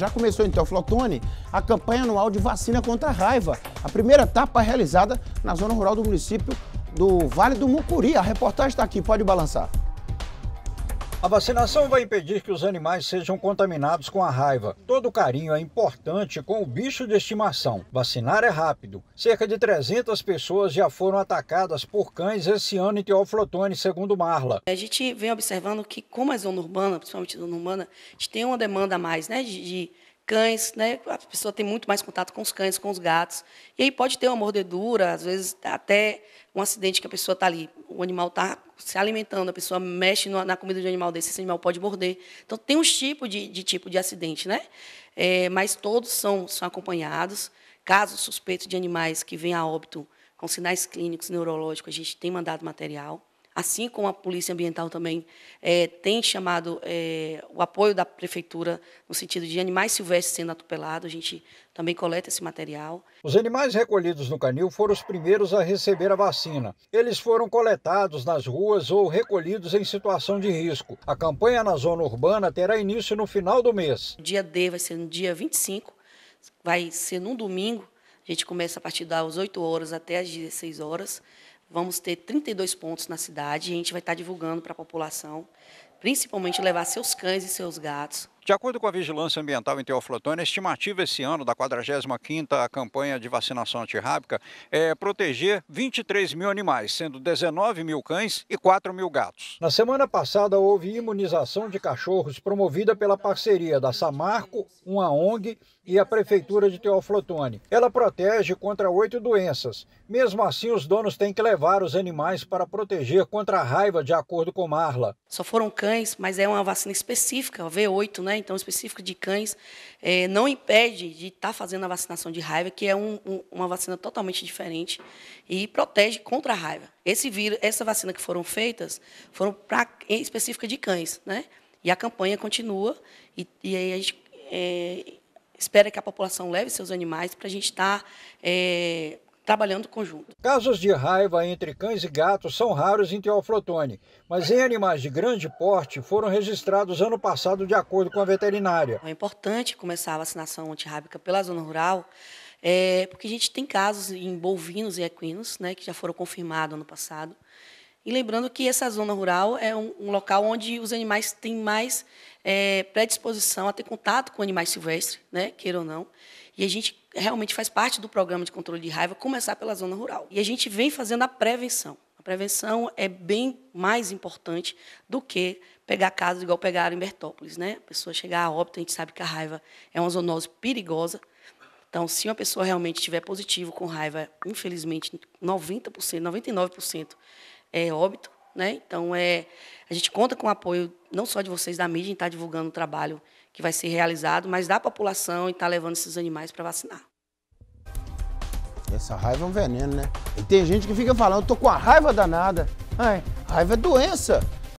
Já começou então, Flotone, a campanha anual de vacina contra a raiva. A primeira etapa é realizada na zona rural do município do Vale do Mucuri. A reportagem está aqui, pode balançar. A vacinação vai impedir que os animais sejam contaminados com a raiva. Todo carinho é importante com o bicho de estimação. Vacinar é rápido. Cerca de 300 pessoas já foram atacadas por cães esse ano em Teoflotone, segundo Marla. A gente vem observando que, como a zona urbana, principalmente zona urbana, a gente tem uma demanda a mais né, de, de cães, né? A pessoa tem muito mais contato com os cães, com os gatos. E aí pode ter uma mordedura, às vezes até um acidente que a pessoa está ali o animal está se alimentando, a pessoa mexe na comida de um animal desse, esse animal pode morder. Então, tem uns tipos de, de tipo de acidente, né? É, mas todos são, são acompanhados. Casos suspeitos de animais que vêm a óbito com sinais clínicos neurológicos, a gente tem mandado material assim como a Polícia Ambiental também é, tem chamado é, o apoio da Prefeitura no sentido de animais silvestres sendo atropelados, a gente também coleta esse material. Os animais recolhidos no canil foram os primeiros a receber a vacina. Eles foram coletados nas ruas ou recolhidos em situação de risco. A campanha na zona urbana terá início no final do mês. O dia D vai ser no dia 25, vai ser num domingo. A gente começa a partir das 8 horas até as 16 horas. Vamos ter 32 pontos na cidade e a gente vai estar divulgando para a população, principalmente levar seus cães e seus gatos de acordo com a Vigilância Ambiental em Teoflotone, a estimativa esse ano da 45ª campanha de vacinação antirrábica é proteger 23 mil animais, sendo 19 mil cães e 4 mil gatos. Na semana passada houve imunização de cachorros promovida pela parceria da Samarco, uma ONG e a Prefeitura de Teoflotone. Ela protege contra oito doenças. Mesmo assim, os donos têm que levar os animais para proteger contra a raiva, de acordo com Marla. Só foram cães, mas é uma vacina específica, V8, né? né? Então, específico de cães, é, não impede de estar tá fazendo a vacinação de raiva, que é um, um, uma vacina totalmente diferente e protege contra a raiva. Esse vírus, essa vacina que foram feitas, foram para específica de cães, né? E a campanha continua e, e aí a gente é, espera que a população leve seus animais para a gente estar tá, é, trabalhando conjunto. Casos de raiva entre cães e gatos são raros em Teoflotone, mas em animais de grande porte foram registrados ano passado de acordo com a veterinária. É importante começar a vacinação antirrábica pela zona rural, é, porque a gente tem casos em bovinos e equinos, né, que já foram confirmados ano passado. E lembrando que essa zona rural é um, um local onde os animais têm mais é, predisposição a ter contato com animais silvestres, né, queira ou não. E a gente realmente faz parte do programa de controle de raiva começar pela zona rural. E a gente vem fazendo a prevenção. A prevenção é bem mais importante do que pegar casos igual pegaram em Bertópolis, né? A pessoa chegar a óbito, a gente sabe que a raiva é uma zoonose perigosa. Então, se uma pessoa realmente tiver positivo com raiva, infelizmente, 90%, 99% é óbito. Né? Então, é, a gente conta com o apoio não só de vocês da mídia em estar tá divulgando o trabalho que vai ser realizado, mas da população em estar tá levando esses animais para vacinar. Essa raiva é um veneno, né? E tem gente que fica falando, tô com a raiva danada. Ai, raiva é doença.